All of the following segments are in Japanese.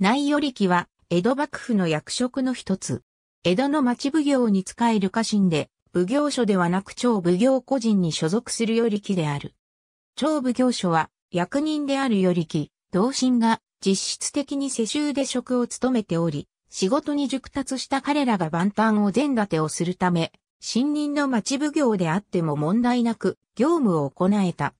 内与力は、江戸幕府の役職の一つ。江戸の町奉行に仕える家臣で、奉行所ではなく超奉行個人に所属する与力である。超奉行所は、役人である与力、同心が、実質的に世襲で職を務めており、仕事に熟達した彼らが万端を全立てをするため、新任の町奉行であっても問題なく業務を行えた。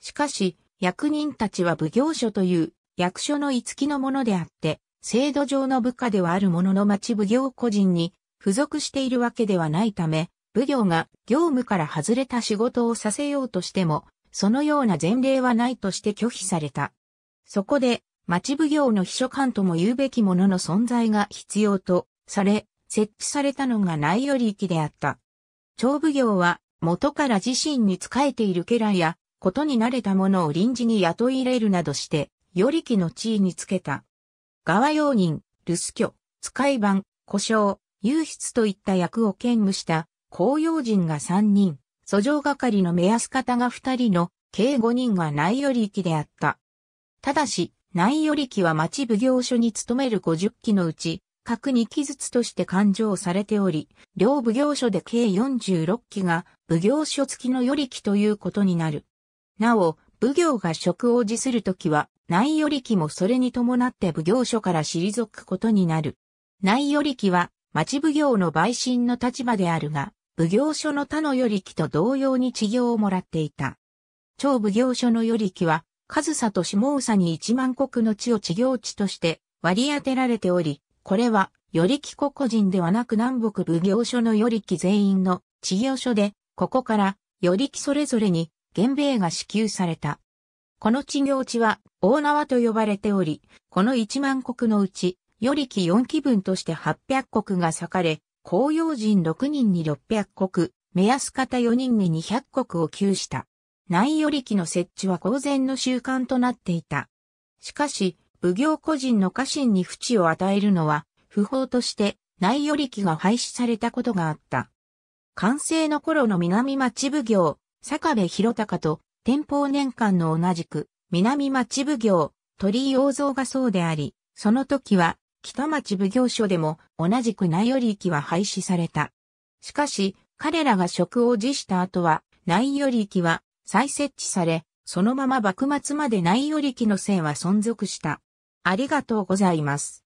しかし、役人たちは奉行所という役所の五木のものであって、制度上の部下ではあるものの町奉行個人に付属しているわけではないため、奉行が業務から外れた仕事をさせようとしても、そのような前例はないとして拒否された。そこで、町奉行の秘書官とも言うべきものの存在が必要とされ、設置されたのがないより域であった。町奉行は、元から自身に仕えている家来や、ことに慣れた者を臨時に雇い入れるなどして、与力の地位につけた。側用人、留守居、使い番、故障、優筆といった役を兼務した、公用人が3人、訴状係の目安方が2人の、計5人が内与力であった。ただし、内与力は町奉行所に勤める50期のうち、各2期ずつとして勘定されており、両奉行所で計46期が、奉行所付きの与力ということになる。なお、奉行が職を辞するときは、内与力もそれに伴って奉行所から退くことになる。内与力は、町奉行の陪審の立場であるが、奉行所の他の与力と同様に治療をもらっていた。超奉行所の与力は、上総と下総に一万国の地を治療地として割り当てられており、これは、与力個々人ではなく南北奉行所の与力全員の治療所で、ここから、与力それぞれに、源米が支給された。この地行地は大縄と呼ばれており、この1万国のうち、与力四4分として800国が裂かれ、公用人6人に600国、目安方4人に200国を給した。内与力の設置は公然の習慣となっていた。しかし、武行個人の家臣に淵を与えるのは、不法として内与力が廃止されたことがあった。完成の頃の南町奉行、坂部広隆と天保年間の同じく、南町奉行、鳥居王蔵がそうであり、その時は、北町奉行所でも同じく内寄り域は廃止された。しかし、彼らが職を辞した後は、内寄り域は再設置され、そのまま幕末まで内寄り域の線は存続した。ありがとうございます。